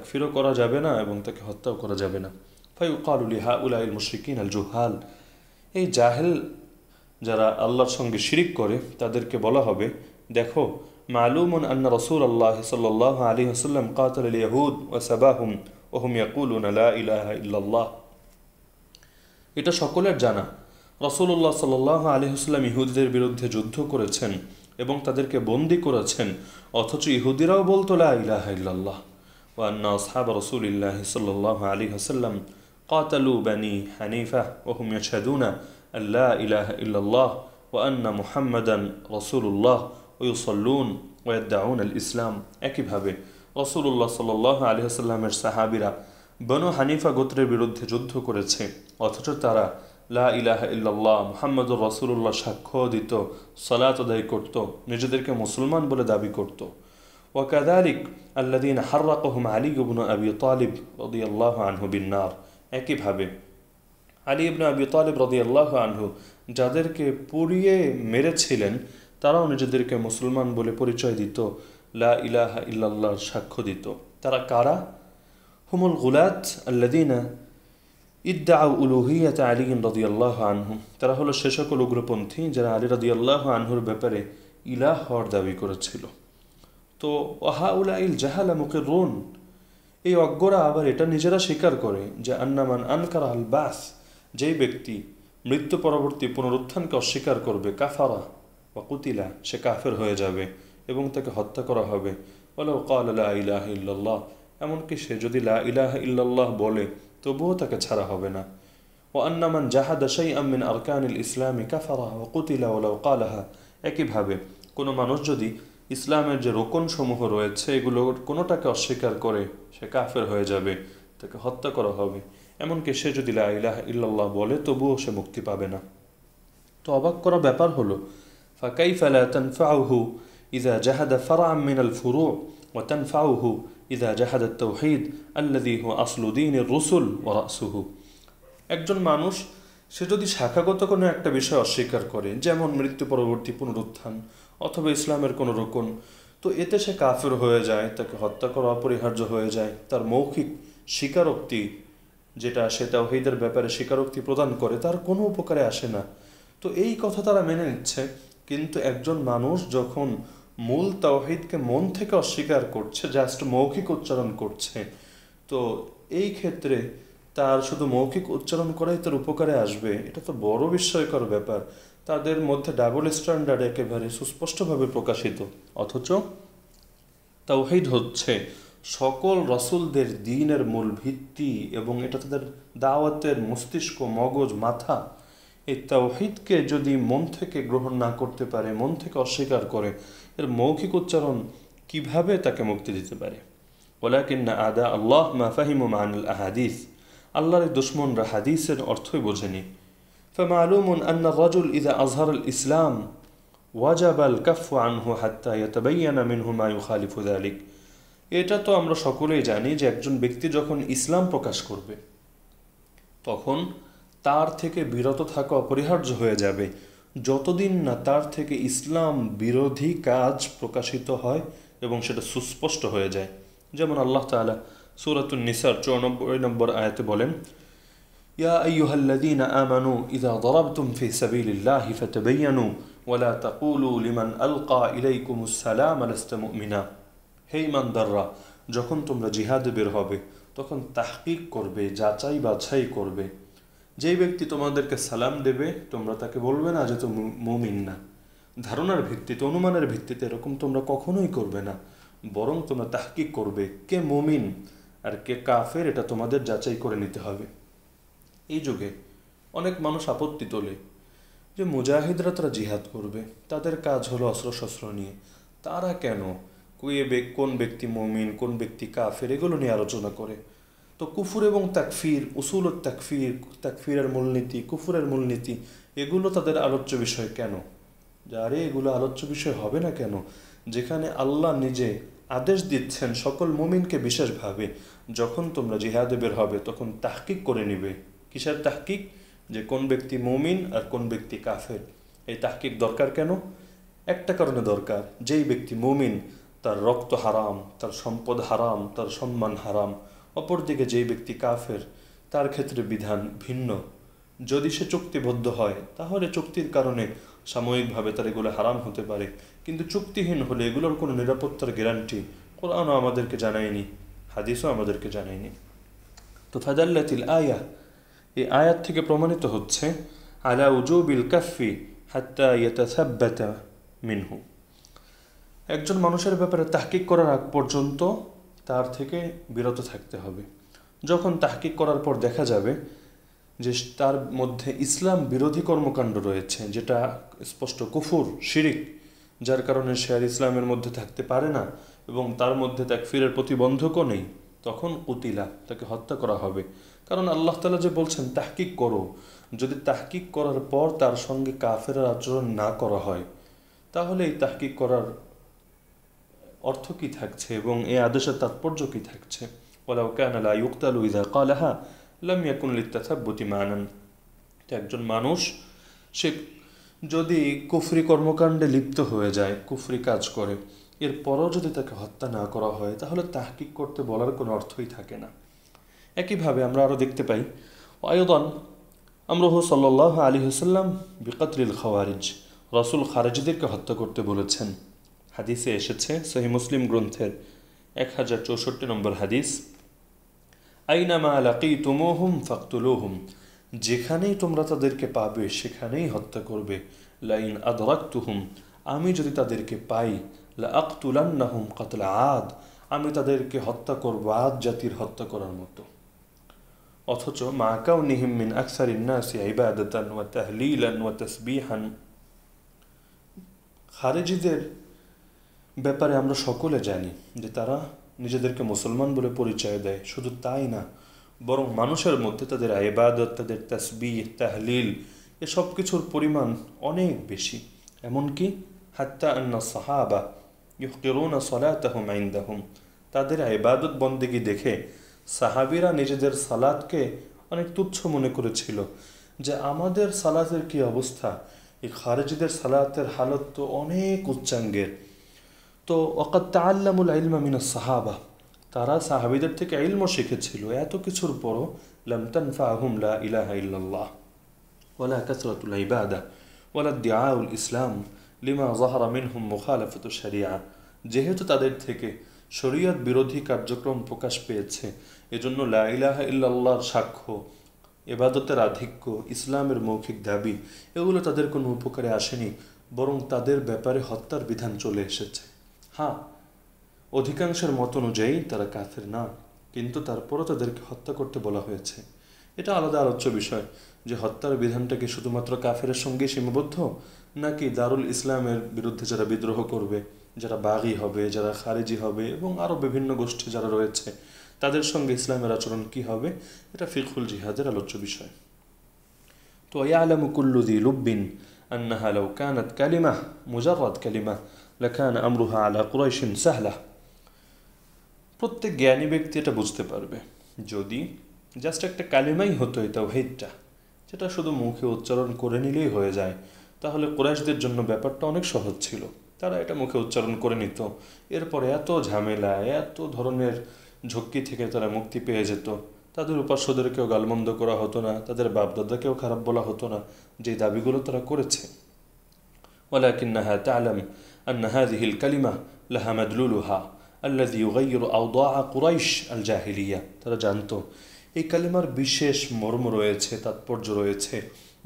ফিরও করা যাবে না এবং তাকে হত্যাও করা যাবে না ফাই উকালুলিহা উলাই মুশিকিন আল জুহাল এই জাহেল যারা আল্লাহর সঙ্গে শিরিক করে তাদেরকে বলা হবে দেখো মালুম আন্না রসুল আল্লাহ সাল্লাহ আলী হাসল্লাম কাতাল ইয়াহুদ ওয়াসাবাহুম ওহম ইয়াকুল লা ইলাহ ইল্লাল্লাহ এটা সকলের জানা রসুল্লাহ সাল্লাহ আলহিহাস্লাম ইহুদিদের বিরুদ্ধে যুদ্ধ করেছেন এবং তাদেরকে বন্দি করেছেন অথচ ইহুদিরাও বলতো লাহ ওয়ান্না সাহাব রসুলিল্লাহ সাল্লাহ আলী হাসাল্লাম কাতালু বানি হানিফা ওহম ইয়াশাদুনা আল্লাহ ইলাহ ইল্লাল্লাহ ওয়ান্না মুহাম্মাদান রসুল্লাহ ওয়ুসল্লুন ওয়াদ্দাউন আল ইসলাম একইভাবে রসুল্লাহ সাল্লাহ আলী হাসাল্লামের সাহাবিরা বনু হানিফা গোত্রের বিরুদ্ধে যুদ্ধ করেছে অথচ তারা লা ইলাহা ইল্লাল্লাহ মুহাম্মদুর রসুল্লাহ সাক্ষ্য দিত সলাত আদায় করত নিজেদেরকে মুসলমান বলে দাবি করত ওয়াকাদারিক আল্লাদিন হার্রাকহম আলী ইবনু আবি তালিব রদি আল্লাহ আনহু বিনার একইভাবে আলী ইবনু আবি তালিব রদি আল্লাহ আনহু যাদেরকে পুড়িয়ে মেরেছিলেন তারাও নিজেদেরকে মুসলমান বলে পরিচয় দিত লা ইলাহা ইল্লাল্লাহর সাক্ষ্য দিত তারা কারা হুমুল গুলাত আল্লাদিনা ইদ্দা উলুহিয়াত আলীন আল্লাহ আনহু তারা হলো সে সকল উগ্রপন্থী যারা আলী আল্লাহ আনহুর ব্যাপারে ইলাহ হওয়ার দাবি করেছিল তো উলা ইল জাহালা মুখে রোন এই অজ্ঞরা আবার এটা নিজেরা স্বীকার করে যে আন্নামান আনকার আল বাস যেই ব্যক্তি মৃত্যু পরবর্তী পুনরুত্থানকে অস্বীকার করবে কাফারা বা কুতিলা সে কাফের হয়ে যাবে এবং তাকে হত্যা করা হবে বলে কাল ইলাহ ইল্লাল্লাহ এমনকি সে যদি লা ইলাহ ইল্লাল্লাহ বলে তবুও তাকে ছাড়া হবে না وأن من جحد شيئا من ইসলাম الإسلام ও وقتل ওলা কালাহা একইভাবে কোনো মানুষ যদি ইসলামের যে রোকন সমূহ রয়েছে এগুলোর কোনোটাকে অস্বীকার করে সে কাফের হয়ে যাবে তাকে হত্যা করা হবে এমনকি সে যদি লা ইলাহ ইল্লাল্লাহ বলে তবুও সে মুক্তি পাবে না তো অবাক করা ব্যাপার হলো ফাকাইফা লা ফাউহু ইজা জাহাদা আমিন আল ফুরু' وتنفعه إذا جحد التوحيد الذي هو أصل دين الرسل ورأسه একজন মানুষ সে যদি শাখাগত কোনো একটা বিষয় অস্বীকার করে যেমন মৃত্যু পরবর্তী পুনরুত্থান অথবা ইসলামের কোনো রকম তো এতে সে কাফের হয়ে যায় তাকে হত্যা করা অপরিহার্য হয়ে যায় তার মৌখিক স্বীকারোক্তি যেটা সে তাওহিদের ব্যাপারে স্বীকারোক্তি প্রদান করে তার কোনো উপকারে আসে না তো এই কথা তারা মেনে নিচ্ছে কিন্তু একজন মানুষ যখন মূল তাওহিদকে মন থেকে অস্বীকার করছে জাস্ট মৌখিক উচ্চারণ করছে তো এই ক্ষেত্রে তার শুধু মৌখিক উচ্চারণ করাই তার উপকারে আসবে এটা তো বড় বিস্ময়কর ব্যাপার তাদের মধ্যে ডাবল স্ট্যান্ডার্ড একেবারে সুস্পষ্টভাবে প্রকাশিত অথচ তাওহিদ হচ্ছে সকল রসুলদের দিনের মূল ভিত্তি এবং এটা তাদের দাওয়াতের মস্তিষ্ক মগজ মাথা এই তাওহিদকে যদি মন থেকে গ্রহণ না করতে পারে মন থেকে অস্বীকার করে এর মৌখিক উচ্চারণ কিভাবে তাকে মুক্তি দিতে পারে ওলাকিন্না আদা আল্লাহ মাফাহিম মাহানুল আহাদিস আল্লাহর দুশ্মনরা হাদিসের অর্থই বোঝেনি فمعلوم أن الرجل إذا أظهر ইসলাম ওয়াজাব আল কাফু আনহু হাত্তা ইয়াতাবাইয়ানা মিনহু মা ইউখালিফু যালিক এটা তো আমরা সকলেই জানি যে একজন ব্যক্তি যখন ইসলাম প্রকাশ করবে তখন তার থেকে বিরত থাকা অপরিহার্য হয়ে যাবে যতদিন না তার থেকে ইসলাম বিরোধী কাজ প্রকাশিত হয় এবং সেটা সুস্পষ্ট হয়ে যায় যেমন আল্লাহ তালা সুরাতুল নিসার চৌরানব্বই নম্বর আয়াতে বলেন ইয়া আইয়ুহাল্লাদিন আমানু ইদা দরাবতুম ফি সাবিলিল্লাহি ফাতাবায়ানু ওয়ালা তাকুলু লিমান আলকা ইলাইকুমুস সালাম আলাস্তা মুমিনা হে ইমানদাররা যখন তোমরা জিহাদে বের হবে তখন তাহকিক করবে যাচাই বাছাই করবে যেই ব্যক্তি তোমাদেরকে সালাম দেবে তোমরা তাকে বলবে না যে তো মমিন না ধারণার ভিত্তিতে অনুমানের ভিত্তিতে এরকম তোমরা কখনোই করবে না বরং তোমরা কি করবে কে মমিন আর কে কাফের এটা তোমাদের যাচাই করে নিতে হবে এই যুগে অনেক মানুষ আপত্তি তোলে যে মুজাহিদরা তারা জিহাদ করবে তাদের কাজ হলো অস্ত্র শস্ত্র নিয়ে তারা কেন কুয়ে কোন ব্যক্তি মমিন কোন ব্যক্তি কাফের এগুলো নিয়ে আলোচনা করে তো কুফুর এবং তাকফির উসুল তাকফির তাকফিরের মূলনীতি কুফুরের মূলনীতি এগুলো তাদের আলোচ্য বিষয় কেন যে আরে এগুলো আলোচ্য বিষয় হবে না কেন যেখানে আল্লাহ নিজে আদেশ দিচ্ছেন সকল মুমিনকে বিশেষভাবে যখন তোমরা জিহাদে বের হবে তখন তাহকিক করে নিবে কিসের তাহকিক যে কোন ব্যক্তি মুমিন আর কোন ব্যক্তি কাফের এই তাহকিক দরকার কেন একটা কারণে দরকার যেই ব্যক্তি মুমিন তার রক্ত হারাম তার সম্পদ হারাম তার সম্মান হারাম অপরদিকে যেই ব্যক্তি কাফের তার ক্ষেত্রে বিধান ভিন্ন যদি সে চুক্তিবদ্ধ হয় তাহলে চুক্তির কারণে সাময়িকভাবে তার এগুলো হারাম হতে পারে কিন্তু চুক্তিহীন হলে এগুলোর কোনো নিরাপত্তার গ্যারান্টি কোরআনও আমাদেরকে জানায়নি হাদিসও আমাদেরকে জানায়নি তো ফাজাল্লাতিল আয়া এই আয়াত থেকে প্রমাণিত হচ্ছে আলা উজুবিল কাফি হাত্তা ইয়েতাসাব্যাতা মিনহু একজন মানুষের ব্যাপারে তাহকিক করার আগ পর্যন্ত তার থেকে বিরত থাকতে হবে যখন তাহকিক করার পর দেখা যাবে যে তার মধ্যে ইসলাম বিরোধী কর্মকাণ্ড রয়েছে যেটা স্পষ্ট কুফুর শিরিক যার কারণে সে আর ইসলামের মধ্যে থাকতে পারে না এবং তার মধ্যে ফিরের প্রতিবন্ধকও নেই তখন উতিলা তাকে হত্যা করা হবে কারণ আল্লাহ তালা যে বলছেন তাহকিক করো যদি তাহকিক করার পর তার সঙ্গে কাফের আচরণ না করা হয় তাহলে এই তাহকিক করার অর্থ কি থাকছে এবং এই আদেশের তাৎপর্য কি থাকছে ওলাউ কান লা ইউক্তালু ইদা কালাহা লাম ইয়াকুন লিত্তাথাব্বতি মানান একজন মানুষ সে যদি কুফরি কর্মকাণ্ডে লিপ্ত হয়ে যায় কুফরি কাজ করে এরপরও যদি তাকে হত্যা না করা হয় তাহলে তাহকিক করতে বলার কোনো অর্থই থাকে না একইভাবে আমরা আরও দেখতে পাই আয়োদন আমরহ সাল্লাহ আলী হুসাল্লাম বিকাতিল খাওয়ারিজ রসুল খারেজিদেরকে হত্যা করতে বলেছেন হাদিসে এসেছে সহি মুসলিম গ্রন্থের এক হাজার চৌষট্টি নম্বর হাদিস আইনামা আলাকি তুমোহুম ফাকতুলোহুম যেখানেই তোমরা তাদেরকে পাবে সেখানেই হত্যা করবে লাইন আদরাক্তুহুম আমি যদি তাদেরকে পাই লা আক্তুলান্নাহুম কাতলা আদ আমি তাদেরকে হত্যা করব আদ জাতির হত্যা করার মতো অথচ মাকাউ নিহিম মিন আকসার ইন্নাসি ইবাদাতান ওয়া তাহলিলান ওয়া তাসবিহান খারেজিদের ব্যাপারে আমরা সকলে জানি যে তারা নিজেদেরকে মুসলমান বলে পরিচয় দেয় শুধু তাই না বরং মানুষের মধ্যে তাদের আইবাদত তাদের তাসবি তাহলিল এসব কিছুর পরিমাণ অনেক বেশি এমনকি হাত্তা আন্না সাহাবা ইহকেরুনা সলাতাহুম আইন্দাহুম তাদের আইবাদত বন্দেগি দেখে সাহাবিরা নিজেদের সালাদকে অনেক তুচ্ছ মনে করেছিল যে আমাদের সালাতের কি অবস্থা এই খারেজিদের সালাতের হালত তো অনেক উচ্চাঙ্গের তো ওকাত তাল্লামুল ইলমা মিনা সাহাবা তারা সাহাবিদের থেকে ইলমও শিখেছিল এত কিছুর পরও লামতানফা আহমলা ইলাহা ইল্লাল্লাহ ওলা কাসরাতুল ইবাদা ওলা দিয়াউল ইসলাম লিমা জাহারা মিনহুম মুখালাফত শরিয়া যেহেতু তাদের থেকে শরীয়ত বিরোধী কার্যক্রম প্রকাশ পেয়েছে এজন্য লা ইলাহা ইল্লাল্লাহর সাক্ষ্য এবাদতের আধিক্য ইসলামের মৌখিক দাবি এগুলো তাদের কোনো উপকারে আসেনি বরং তাদের ব্যাপারে হত্যার বিধান চলে এসেছে হ্যাঁ অধিকাংশের মত অনুযায়ী তারা কাফের না কিন্তু তারপরও তাদেরকে হত্যা করতে বলা হয়েছে এটা আলাদা আলোচ্য বিষয় যে হত্যার বিধানটা কি শুধুমাত্র কাফের সঙ্গে সীমাবদ্ধ নাকি দারুল ইসলামের বিরুদ্ধে যারা বিদ্রোহ করবে যারা বাগি হবে যারা খারেজি হবে এবং আরও বিভিন্ন গোষ্ঠী যারা রয়েছে তাদের সঙ্গে ইসলামের আচরণ কি হবে এটা ফিকুল জিহাদের আলোচ্য বিষয় তো আলমকুল্লুদি লুব্বিন আন্না হালাউ কানাত কালিমা মুজাফাত কালিমা লেখান আমরুহা আলা কুরাইশিন সাহলা প্রত্যেক জ্ঞানী ব্যক্তি এটা বুঝতে পারবে যদি জাস্ট একটা কালিমাই হতো এটা ওহেদটা যেটা শুধু মুখে উচ্চারণ করে নিলেই হয়ে যায় তাহলে কোরাইশদের জন্য ব্যাপারটা অনেক সহজ ছিল তারা এটা মুখে উচ্চারণ করে নিত এরপরে এত ঝামেলা এত ধরনের ঝক্কি থেকে তারা মুক্তি পেয়ে যেত তাদের উপাস্যদেরকেও গালমন্দ করা হতো না তাদের বাপদাদাকেও খারাপ বলা হতো না যে দাবিগুলো তারা করেছে কিন্না হ্যাঁ আলম أن هذه الكلمة لها مدلولها الذي يغير أوضاع قريش الجاهلية ترى جانتو এই কালিমার বিশেষ মর্ম রয়েছে তাৎপর্য রয়েছে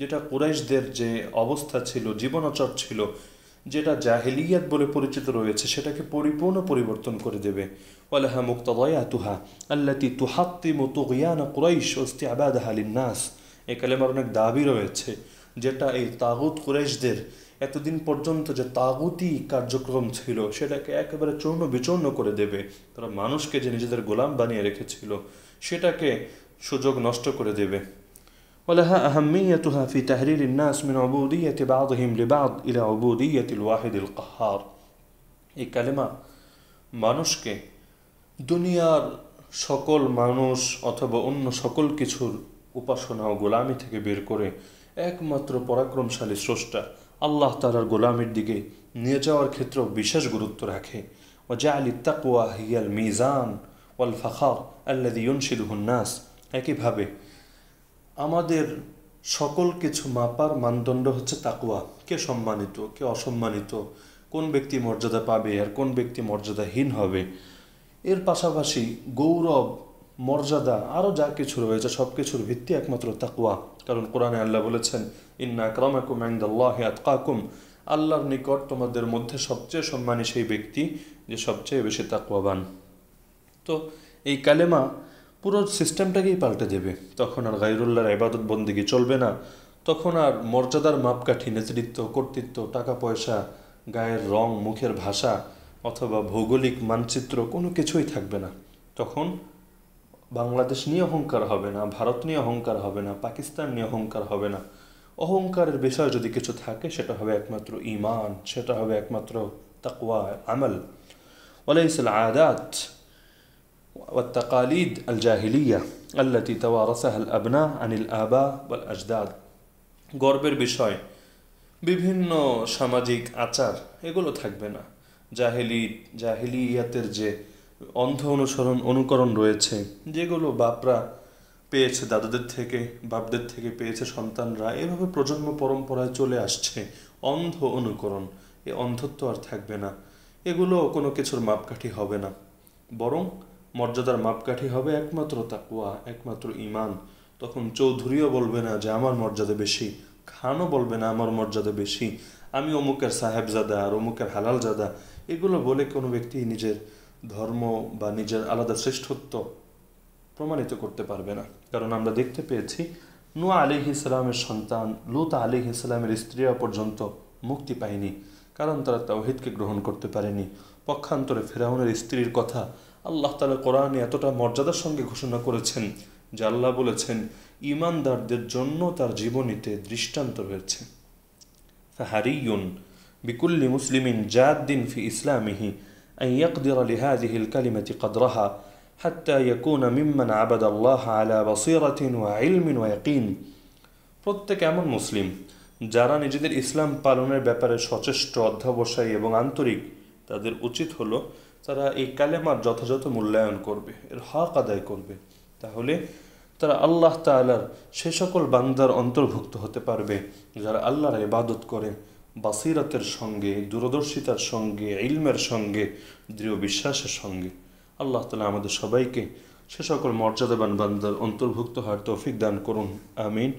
যেটা কুরাইশদের যে অবস্থা ছিল জীবনাচর ছিল যেটা জাহেলিয়াত বলে পরিচিত রয়েছে সেটাকে পরিপূর্ণ পরিবর্তন করে দেবে ওয়ালাহা তুহা আল্লাতি তুহাত্তিমু তুগিয়ানা কুরাইশ অস্তি আবাদ হালিন নাস এই কালেমার অনেক দাবি রয়েছে যেটা এই তাগুত কুরাইশদের এতদিন পর্যন্ত যে তাগুতি কার্যক্রম ছিল সেটাকে একেবারে চূর্ণ বিচূর্ণ করে দেবে তারা মানুষকে যে নিজেদের গোলাম বানিয়ে রেখেছিল সেটাকে সুযোগ নষ্ট করে দেবে ولها أهميتها في تهرير الناس من عبودية بعضهم لبعض إلى عبودية الواحد القهار এই কালেমা মানুষকে দুনিয়ার সকল মানুষ অথবা অন্য সকল কিছুর উপাসনা ও গোলামি থেকে বের করে একমাত্র পরাক্রমশালী স্রষ্টা আল্লাহ তালার গোলামের দিকে নিয়ে যাওয়ার ক্ষেত্রেও বিশেষ গুরুত্ব রাখে ও জা আলি তাকুয়া হিয়াল মিজান ওয়াল ফাখার আল্লাদি নাস একইভাবে আমাদের সকল কিছু মাপার মানদণ্ড হচ্ছে তাকুয়া কে সম্মানিত কে অসম্মানিত কোন ব্যক্তি মর্যাদা পাবে আর কোন ব্যক্তি মর্যাদাহীন হবে এর পাশাপাশি গৌরব মর্যাদা আরও যা কিছু রয়েছে সব কিছুর ভিত্তি একমাত্র তাকুয়া কারণ কোরআনে আল্লাহ বলেছেন ইন্না আক্রমাকুম আন্দাল্লাহ আতকাকুম আল্লাহর নিকট তোমাদের মধ্যে সবচেয়ে সম্মানী সেই ব্যক্তি যে সবচেয়ে বেশি তাকুয়াবান তো এই কালেমা পুরো সিস্টেমটাকেই পাল্টে দেবে তখন আর গাইরুল্লাহর ইবাদত বন্দিকে চলবে না তখন আর মর্যাদার মাপকাঠি নেতৃত্ব কর্তৃত্ব টাকা পয়সা গায়ের রং মুখের ভাষা অথবা ভৌগোলিক মানচিত্র কোনো কিছুই থাকবে না তখন বাংলাদেশ নিয়ে অহংকার হবে না ভারত নিয়ে অহংকার হবে না পাকিস্তান নিয়ে অহংকার হবে না অহংকারের বিষয় যদি কিছু থাকে সেটা হবে একমাত্র ইমান সেটা হবে একমাত্র তাকওয়া আমল وليس العادات والتقاليد الجاهلية التي توارثها الأبناء عن الآباء والأجداد গর্বের বিষয় বিভিন্ন সামাজিক আচার এগুলো থাকবে না জাহেলি জাহেলিয়াতের যে অন্ধ অনুসরণ অনুকরণ রয়েছে যেগুলো বাপরা পেয়েছে দাদাদের থেকে বাপদের থেকে পেয়েছে সন্তানরা এভাবে প্রজন্ম পরম্পরায় চলে আসছে অন্ধ অনুকরণ এ অন্ধত্ব আর থাকবে না এগুলো কোনো কিছুর মাপকাঠি হবে না বরং মর্যাদার মাপকাঠি হবে একমাত্র তাকুয়া একমাত্র ইমান তখন চৌধুরীও বলবে না যে আমার মর্যাদা বেশি খানও বলবে না আমার মর্যাদা বেশি আমি অমুকের সাহেবজাদা আর অমুকের হালালজাদা এগুলো বলে কোনো ব্যক্তি নিজের ধর্ম বা নিজের আলাদা শ্রেষ্ঠত্ব প্রমাণিত করতে পারবে না কারণ আমরা দেখতে পেয়েছি নুয়া আলিহ ইসলামের সন্তান লুতা আলিহ ইসলামের স্ত্রীরা পর্যন্ত মুক্তি পায়নি কারণ তারা তাওহিদকে গ্রহণ করতে পারেনি পক্ষান্তরে ফেরাউনের স্ত্রীর কথা আল্লাহ তালা কোরআনে এতটা মর্যাদার সঙ্গে ঘোষণা করেছেন যে আল্লাহ বলেছেন ইমানদারদের জন্য তার জীবনীতে দৃষ্টান্ত রয়েছে ফাহারিউন বিকুল্লি মুসলিমিন জাদ্দিন ফি ইসলামিহি أن يقدر لهذه الكلمة قدرها حتى يكون ممن আবাদ আল্লাহ আলা বসিরাতিন ওয়া ويقين ওয়া প্রত্যেক এমন মুসলিম যারা নিজেদের ইসলাম পালনের ব্যাপারে সচেষ্ট অধ্যাবসায়ী এবং আন্তরিক তাদের উচিত হলো তারা এই কালেমার যথাযথ মূল্যায়ন করবে এর হক আদায় করবে তাহলে তারা আল্লাহ তালার সে সকল বান্দার অন্তর্ভুক্ত হতে পারবে যারা আল্লাহর ইবাদত করে বাসিরাতের সঙ্গে দূরদর্শিতার সঙ্গে ইলমের সঙ্গে দৃঢ় বিশ্বাসের সঙ্গে আল্লাহ তালা আমাদের সবাইকে সে সকল মর্যাদাবান বান্দার অন্তর্ভুক্ত হওয়ার তৌফিক দান করুন আমিন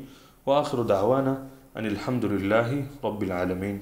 ওয়াখরুদ আওয়ানা আনিল হামদুলিল্লাহি রব্বিল আলমিন